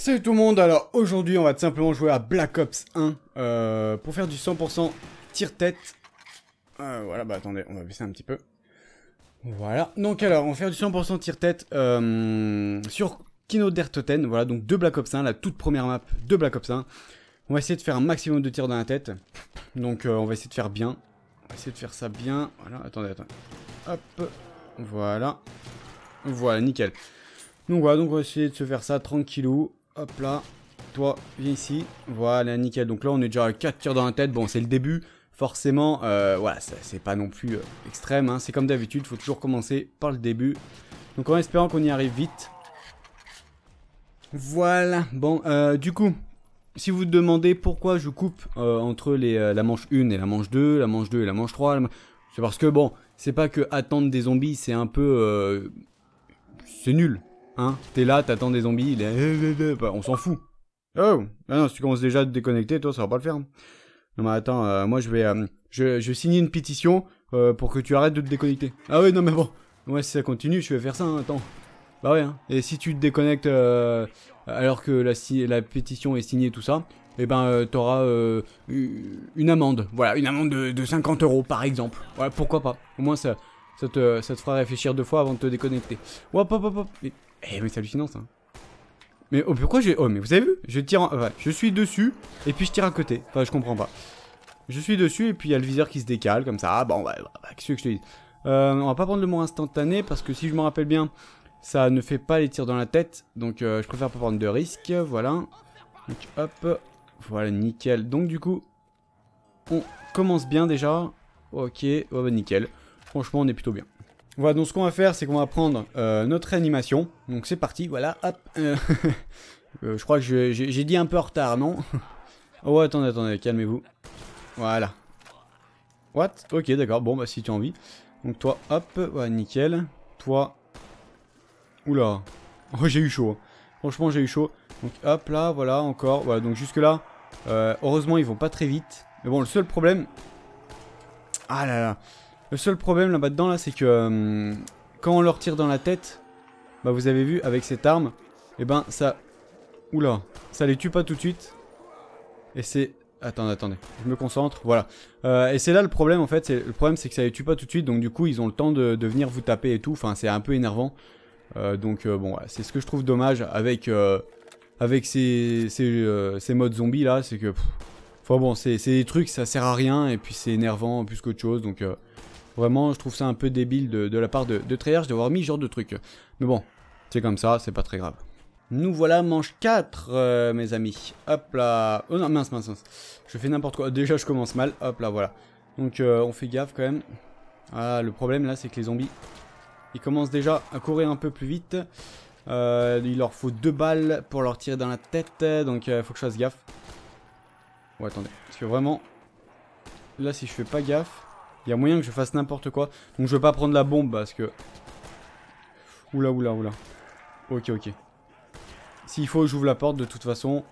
Salut tout le monde, alors aujourd'hui on va tout simplement jouer à Black Ops 1 euh, pour faire du 100% tir tête voilà, bah attendez, on va baisser un petit peu. Voilà, donc alors on va faire du 100% tir tête sur Kino Der Toten, voilà donc de Black Ops 1, la toute première map de Black Ops 1. On va essayer de faire un maximum de tirs dans la tête, donc euh, on va essayer de faire bien. On va essayer de faire ça bien, voilà, attendez, attendez. Hop, voilà, voilà, nickel. Donc voilà, donc on va essayer de se faire ça tranquillou. Hop là. Toi, viens ici. Voilà, nickel. Donc là, on est déjà à 4 tirs dans la tête. Bon, c'est le début. Forcément, euh, voilà, c'est pas non plus euh, extrême. Hein. C'est comme d'habitude, faut toujours commencer par le début. Donc en espérant qu'on y arrive vite. Voilà. Bon, euh, du coup, si vous vous demandez pourquoi je coupe euh, entre les, la manche 1 et la manche 2, la manche 2 et la manche 3, c'est parce que bon, c'est pas que attendre des zombies, c'est un peu. c'est nul. Hein T'es là, t'attends des zombies, il est... Euh, euh, euh, bah, on s'en fout. Oh ah non, si tu commences déjà à te déconnecter, toi, ça va pas le faire. Non mais attends, moi je vais... je, je signe une pétition pour que tu arrêtes de te déconnecter. Ah oui, non mais bon. Moi, si ça continue, je vais faire ça, hein, attends. Bah ouais, hein. Et si tu te déconnectes alors que la, la pétition est signée, tout ça, eh ben, t'auras une amende. Voilà, une amende de, 50 euros par exemple. Ouais, pourquoi pas. Au moins, ça, ça, te, ça te fera réfléchir deux fois avant de te déconnecter. Hop, hop, hop, hop. Eh mais c'est hallucinant ça. Mais oh, pourquoi j'ai... Oh mais vous avez vu Je tire je suis dessus et puis je tire à côté. Enfin je comprends pas. Je suis dessus et puis il y a le viseur qui se décale comme ça. Ah bon bah, qu'est-ce que je te dis euh, On va pas prendre le mot instantané parce que si je me rappelle bien, ça ne fait pas les tirs dans la tête. Donc euh, je préfère pas prendre de risque. Voilà. Donc hop. Voilà nickel. Donc du coup, on commence bien déjà. Ok. Ouais bah nickel. Franchement on est plutôt bien. Voilà, donc ce qu'on va faire, c'est qu'on va prendre euh, notre animation. Donc c'est parti, voilà, hop. Euh, je crois que j'ai dit un peu en retard, non Oh, attendez, attendez, calmez-vous. Voilà. What Ok, d'accord, bon, bah si tu as envie. Donc toi, hop, ouais, nickel. Toi. Oula. Oh, j'ai eu chaud. Franchement, j'ai eu chaud. Donc hop, là, voilà, encore. Voilà, donc jusque là, euh, heureusement, ils vont pas très vite. Mais bon, le seul problème... Ah là là le seul problème là-bas dedans, là, c'est que euh, quand on leur tire dans la tête, bah vous avez vu, avec cette arme, et eh ben ça... Oula, ça les tue pas tout de suite. Et c'est... Attendez, attendez, je me concentre, voilà. Euh, et c'est là le problème en fait, le problème c'est que ça les tue pas tout de suite, donc du coup ils ont le temps de, venir vous taper et tout, enfin c'est un peu énervant. Euh, donc bon, c'est ce que je trouve dommage avec, avec ces, ces, modes zombies là, c'est que... enfin bon, c'est des trucs, ça sert à rien, et puis c'est énervant plus qu'autre chose, donc... Vraiment, je trouve ça un peu débile de, la part de, de Treyarch d'avoir mis ce genre de truc. Mais bon, c'est comme ça, c'est pas très grave. Nous voilà manche 4, euh, mes amis. Hop là. Oh non, mince, mince, mince. Je fais n'importe quoi. Déjà, je commence mal. Hop là, voilà. Donc, euh, on fait gaffe quand même. Ah, le problème là, c'est que les zombies, ils commencent déjà à courir un peu plus vite. Euh, il leur faut deux balles pour leur tirer dans la tête. Donc, il faut que je fasse gaffe. Ouais, attendez. Parce que vraiment, là, si je fais pas gaffe, il y a moyen que je fasse n'importe quoi. Donc je vais pas prendre la bombe parce que... Oula, oula, oula. Ok, ok. S'il faut, j'ouvre la porte de toute façon.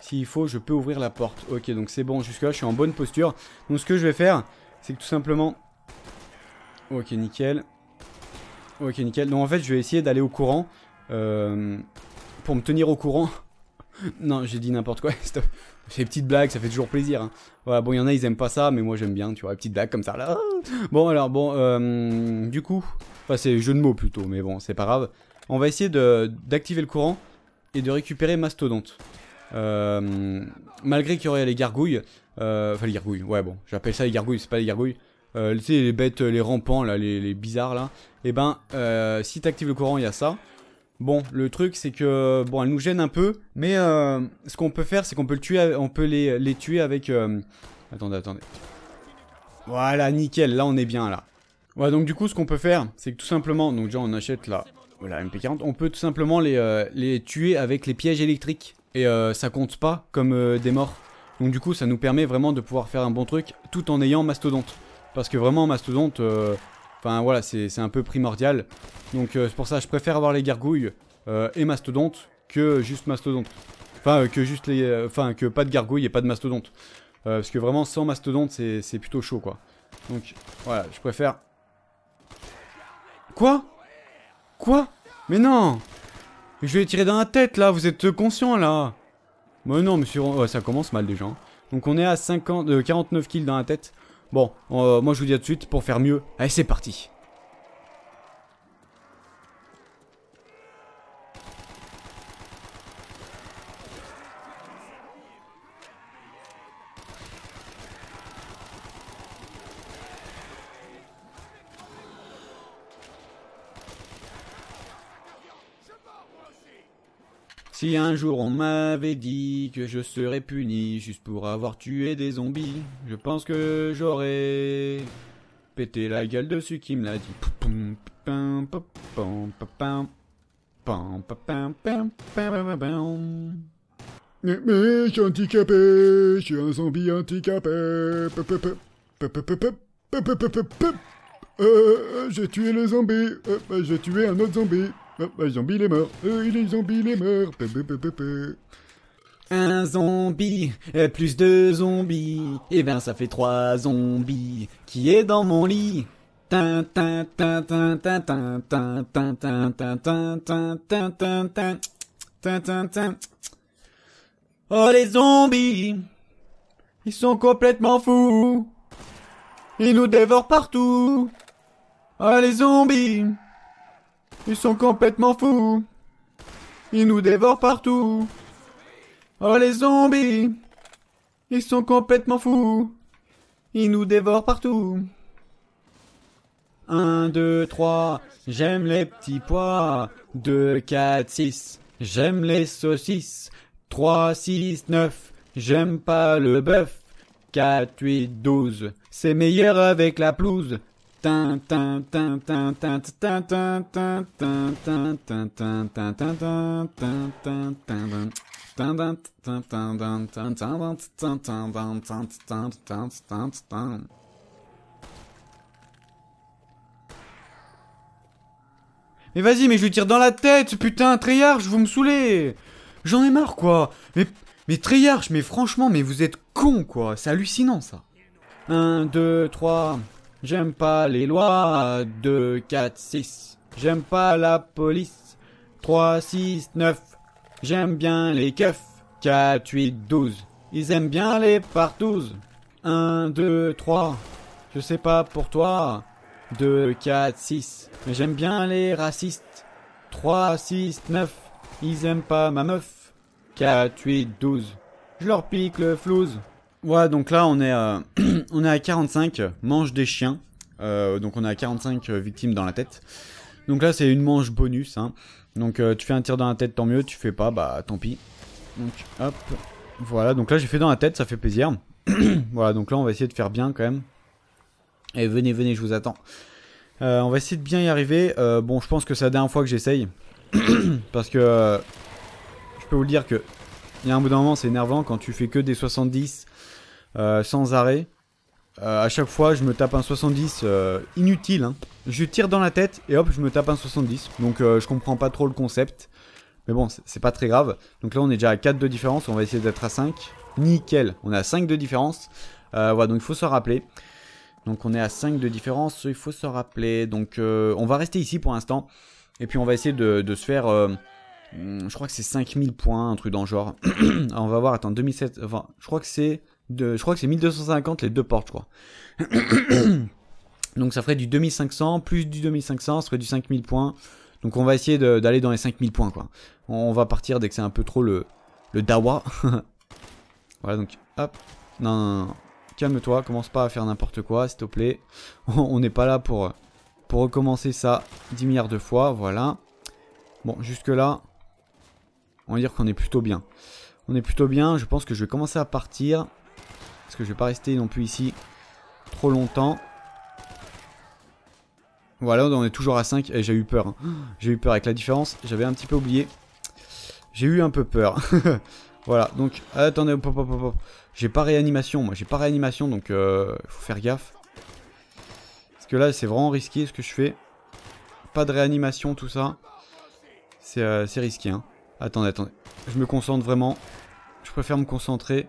S'il faut, je peux ouvrir la porte. Ok, donc c'est bon. Jusque-là, je suis en bonne posture. Donc ce que je vais faire, c'est que tout simplement... Ok, nickel. Ok, nickel. Donc en fait, je vais essayer d'aller au courant. Euh, pour me tenir au courant. non, j'ai dit n'importe quoi. Stop. Ces petites blagues, ça fait toujours plaisir. Hein. Voilà, bon, il y en a, ils aiment pas ça, mais moi j'aime bien, tu vois, les petites blagues comme ça là. Ah bon, alors bon, euh, du coup, enfin c'est jeu de mots plutôt, mais bon, c'est pas grave. On va essayer d'activer le courant et de récupérer Mastodonte. Euh, malgré qu'il y aurait les gargouilles, euh, enfin les gargouilles, ouais bon, j'appelle ça les gargouilles, c'est pas les gargouilles. tu sais, les bêtes, les rampants, là, les, bizarres, là. Et eh ben, si si actives le courant, il y a ça. Bon, le truc c'est que bon, elle nous gêne un peu, mais euh, ce qu'on peut faire, c'est qu'on peut le tuer, on peut les, tuer avec. Euh, attendez, attendez. Voilà, nickel. Là, on est bien là. Ouais, donc du coup, ce qu'on peut faire, c'est que tout simplement, donc déjà, on achète là, voilà, MP40. On peut tout simplement les, euh, les tuer avec les pièges électriques et ça compte pas comme des morts. Donc du coup, ça nous permet vraiment de pouvoir faire un bon truc tout en ayant mastodonte, parce que vraiment mastodonte Enfin voilà, c'est un peu primordial. Donc euh, c'est pour ça je préfère avoir les gargouilles euh, et mastodonte que juste mastodonte. Enfin euh, que juste les, enfin que pas de gargouilles et pas de mastodonte. parce que vraiment sans mastodonte c'est plutôt chaud quoi. Donc voilà, je préfère. Quoi Quoi Mais non Je vais tirer dans la tête là, vous êtes conscient là Mais non monsieur, oh, ça commence mal déjà. Hein. Donc on est à 50, 49 kills dans la tête. Bon, euh, moi je vous dis à tout de suite pour faire mieux. Allez, c'est parti Si un jour on m'avait dit que je serais puni juste pour avoir tué des zombies, je pense que j'aurais pété la gueule de celui qui me l'a dit. Mais, je suis handicapé, je suis un zombie handicapé. j'ai tué le zombie, j'ai tué un autre zombie. Un zombie, il est mort. Euh, il zombie, un zombie, plus deux zombies. Et ben, ça fait trois zombies. Qui est dans mon lit Oh les zombies Ils sont complètement fous Ils nous dévorent partout Oh les zombies ils sont complètement fous. Ils nous dévorent partout. Oh les zombies. Ils sont complètement fous. Ils nous dévorent partout. 1, 2, 3, j'aime les petits pois. 2, 4, 6, j'aime les saucisses. 3, 6, 9, j'aime pas le bœuf. 4, 8, 12, c'est meilleur avec la pelouse. Mais vas-y, mais je lui tire dans la tête, putain, Treyarch, vous me saoulez J'en ai marre, quoi Mais, mais Treyarch, mais franchement, mais vous êtes con, quoi C'est hallucinant, ça 1, 2, 3... J'aime pas les lois. 2, 4, 6. J'aime pas la police. 3, 6, 9. J'aime bien les keufs. 4, 8, 12. Ils aiment bien les partouzes. 1, 2, 3. Je sais pas pour toi. 2, 4, 6. Mais j'aime bien les racistes. 3, 6, 9. Ils aiment pas ma meuf. 4, 8, 12. Je leur pique le flouz voilà donc là, on est, à, euh, on est à 45 manches des chiens. Euh, donc on est à 45 euh, victimes dans la tête. Donc là, c'est une manche bonus. Hein. Donc tu fais un tir dans la tête, tant mieux. Tu fais pas, bah tant pis. Donc hop. Voilà, donc là, j'ai fait dans la tête, ça fait plaisir. voilà, donc là, on va essayer de faire bien quand même. Et venez, venez, je vous attends. on va essayer de bien y arriver. bon, je pense que c'est la dernière fois que j'essaye. parce que je peux vous le dire que il y a un bout d'un moment, c'est énervant quand tu fais que des 70 euh, sans arrêt. Euh, à chaque fois, je me tape un 70 euh, inutile. Hein. Je tire dans la tête et hop, je me tape un 70. Donc je comprends pas trop le concept. Mais bon, c'est pas très grave. Donc là, on est déjà à 4 de différence. On va essayer d'être à 5. Nickel, on est à 5 de différence. voilà, donc il faut se rappeler. Donc on est à 5 de différence, il faut se rappeler. Donc on va rester ici pour l'instant. Et puis on va essayer de, se faire hmm, je crois que c'est 5000 points, un truc dans genre. on va voir, attends, 2007, enfin, je crois que c'est je crois que c'est 1250 les deux portes, je crois. Donc ça ferait du 2500, plus du 2500, ça ferait du 5000 points. Donc on va essayer d'aller dans les 5000 points, quoi. On va partir dès que c'est un peu trop le, le dawa. voilà, donc, hop. Non, non, non. calme-toi, commence pas à faire n'importe quoi, s'il te plaît. on n'est pas là pour, pour recommencer ça 10 milliards de fois, voilà. Bon, jusque-là, on va dire qu'on est plutôt bien. On est plutôt bien, je pense que je vais commencer à partir. Parce que je vais pas rester non plus ici trop longtemps. Voilà, on est toujours à 5. Et j'ai eu peur. Hein. J'ai eu peur avec la différence. J'avais un petit peu oublié. J'ai eu un peu peur. voilà, donc attendez. J'ai pas réanimation. Moi, j'ai pas réanimation. Donc, euh, faut faire gaffe. Parce que là, c'est vraiment risqué ce que je fais. Pas de réanimation, tout ça. C'est euh, risqué. Hein. Attendez, attendez. Je me concentre vraiment. Je préfère me concentrer.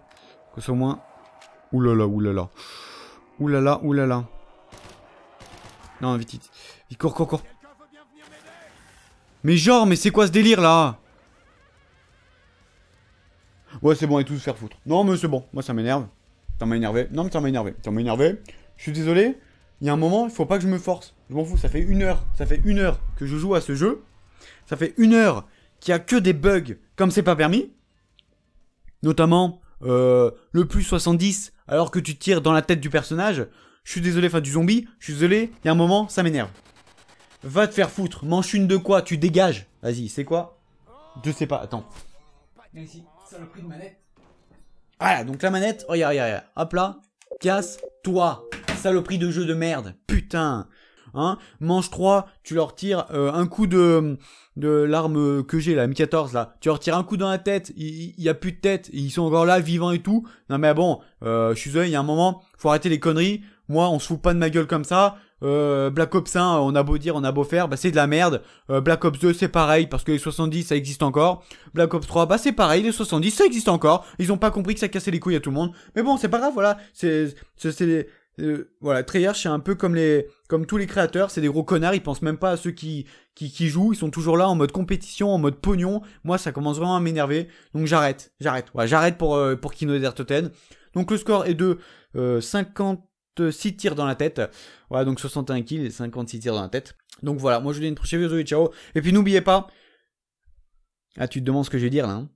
ce au moins, Oulala, oulala. Oulala, oulala. Non, vite, vite. Vite, court, court, court. Mais genre, mais c'est quoi ce délire là Ouais, c'est bon, et tout se faire foutre. Non, mais c'est bon, moi ça m'énerve. Ça m'a énervé. Non, mais ça m'a énervé. Ça m'a énervé. Je suis désolé. Il y a un moment, il faut pas que je me force. Je m'en fous, ça fait une heure. Ça fait une heure que je joue à ce jeu. Ça fait une heure qu'il y a que des bugs comme c'est pas permis. Notamment euh, le plus 70 alors que tu tires dans la tête du personnage, je suis désolé, enfin du zombie, je suis désolé, il y a un moment, ça m'énerve. Va te faire foutre, manche une de quoi, tu dégages. Vas-y, c'est quoi Je sais pas, attends. Ah manette. Voilà, donc la manette, y'a y'a y'a. Hop là, casse-toi, saloperie de jeu de merde, putain. Hein Manche 3, tu leur tires euh, un coup de, de l'arme que j'ai, la M14 là. Tu leur tires un coup dans la tête, il n'y a plus de tête, ils sont encore là, vivants et tout. Non mais bon, euh, je suis il y a un moment, faut arrêter les conneries. Moi, on se fout pas de ma gueule comme ça. Euh, Black Ops 1, on a beau dire, on a beau faire, bah c'est de la merde. Black Ops 2, c'est pareil, parce que les 70, ça existe encore. Black Ops 3, bah c'est pareil, les 70, ça existe encore. Ils ont pas compris que ça cassait les couilles à tout le monde. Mais bon, c'est pas grave, voilà. C'est, c'est, euh, voilà, Treyarch c'est un peu comme les comme tous les créateurs, c'est des gros connards, ils pensent même pas à ceux qui, qui qui jouent, ils sont toujours là en mode compétition, en mode pognon. Moi ça commence vraiment à m'énerver, donc j'arrête, j'arrête. Ouais, j'arrête pour euh, pour Kino Desert Toten. Donc le score est de 56 euh, tirs dans la tête. Voilà, donc 61 kills et 56 tirs dans la tête. Donc voilà, moi je vous dis une prochaine vidéo ciao. Et puis n'oubliez pas Ah, tu te demandes ce que je vais dire là. Hein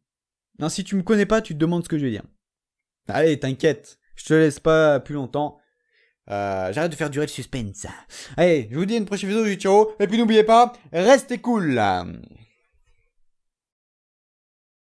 non, si tu me connais pas, tu te demandes ce que je vais dire. Allez, t'inquiète. Je te laisse pas plus longtemps. Euh, J'arrête de faire durer le suspense. Allez, je vous dis une prochaine vidéo du Et puis n'oubliez pas, restez cool.